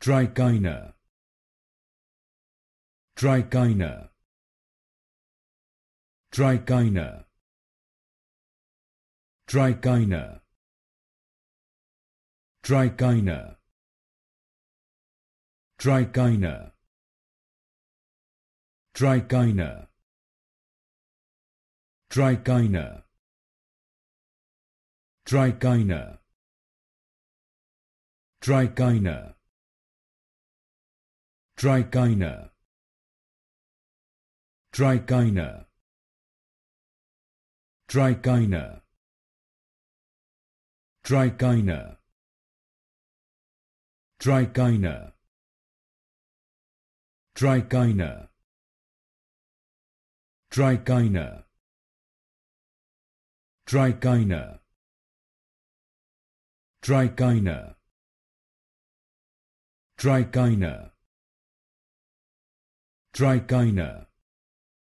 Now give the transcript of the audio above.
Trichina Trichina Trichina Trichina Trichina Trichina Trichina Trichina Trichina Trichina Dragina Dragina Dragina Dragina Dragina Dragina Dragina Dragina Dragina Dragina trichina